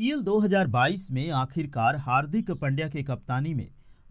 IPL 2022 में आखिरकार हार्दिक पंड्या के कप्तानी में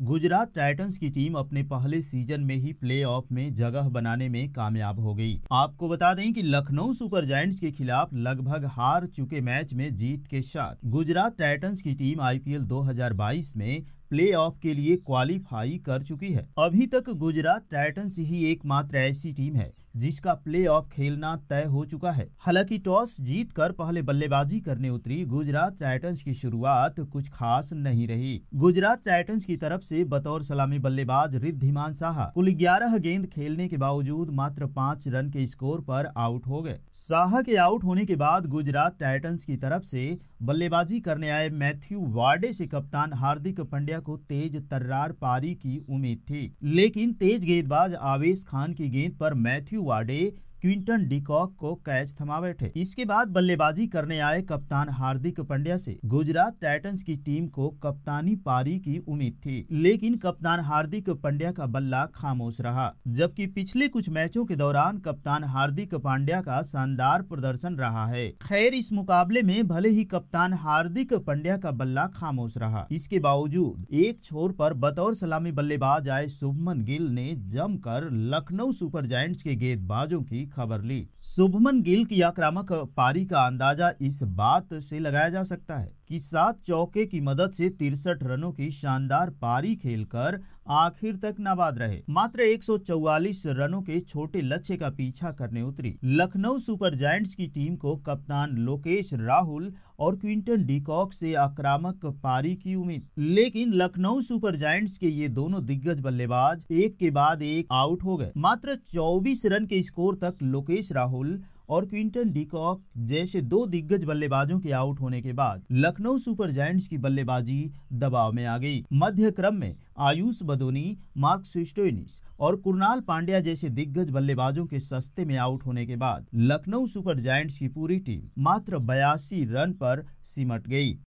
गुजरात टाइटंस की टीम अपने पहले सीजन में ही प्लेऑफ में जगह बनाने में कामयाब हो गई आपको बता दें कि लखनऊ सुपर जायंट्स के खिलाफ लगभग हार चुके मैच में जीत के साथ गुजरात टाइटंस की टीम आईपीएल 2022 में प्लेऑफ के लिए क्वालिफाई कर चुकी है अभी तक गुजरात टाइटंस ही एकमात्र ऐसी टीम है जिसका प्ले ऑफ खेलना तय हो चुका है हालांकि टॉस जीत कर पहले बल्लेबाजी करने उतरी गुजरात टाइटन्स की शुरुआत कुछ खास नहीं रही गुजरात टाइटन्स की तरफ से बतौर सलामी बल्लेबाज रिद्धिमान साहा कुल ग्यारह गेंद खेलने के बावजूद मात्र पाँच रन के स्कोर पर आउट हो गए साहा के आउट होने के बाद गुजरात टाइटन्स की तरफ से बल्लेबाजी करने आए मैथ्यू वार्डे से कप्तान हार्दिक पंड्या को तेज तर्रार पारी की उम्मीद थी लेकिन तेज गेंदबाज आवेश खान की गेंद पर मैथ्यू February क्विंटन डिकॉक को कैच थमा बैठे इसके बाद बल्लेबाजी करने आए कप्तान हार्दिक पंड्या से गुजरात टाइटंस की टीम को कप्तानी पारी की उम्मीद थी लेकिन कप्तान हार्दिक पंड्या का बल्ला खामोश रहा जबकि पिछले कुछ मैचों के दौरान कप्तान हार्दिक पांड्या का शानदार प्रदर्शन रहा है खैर इस मुकाबले में भले ही कप्तान हार्दिक पंड्या का बल्ला खामोश रहा इसके बावजूद एक छोर पर बतौर सलामी बल्लेबाज आए शुभमन गिल ने जमकर लखनऊ सुपर जायंट्स के गेंदबाजों की खबर ली शुभमन गिल की आक्रामक पारी का अंदाजा इस बात से लगाया जा सकता है कि सात चौके की मदद से तिरसठ रनों की शानदार पारी खेलकर आखिर तक नाबाद रहे मात्र 144 रनों के छोटे लक्ष्य का पीछा करने उतरी लखनऊ सुपर जायंट्स की टीम को कप्तान लोकेश राहुल और क्विंटन डीकॉक से आक्रामक पारी की उम्मीद लेकिन लखनऊ सुपर जायंट्स के ये दोनों दिग्गज बल्लेबाज एक के बाद एक आउट हो गए मात्र 24 रन के स्कोर तक लोकेश राहुल और क्विंटन डिकॉक जैसे दो दिग्गज बल्लेबाजों के आउट होने के बाद लखनऊ सुपर जायंट्स की बल्लेबाजी दबाव में आ गई मध्य क्रम में आयुष बदोनी मार्क सिस्टोनिस और कुरनाल पांड्या जैसे दिग्गज बल्लेबाजों के सस्ते में आउट होने के बाद लखनऊ सुपर जायंट्स की पूरी टीम मात्र बयासी रन पर सिमट गई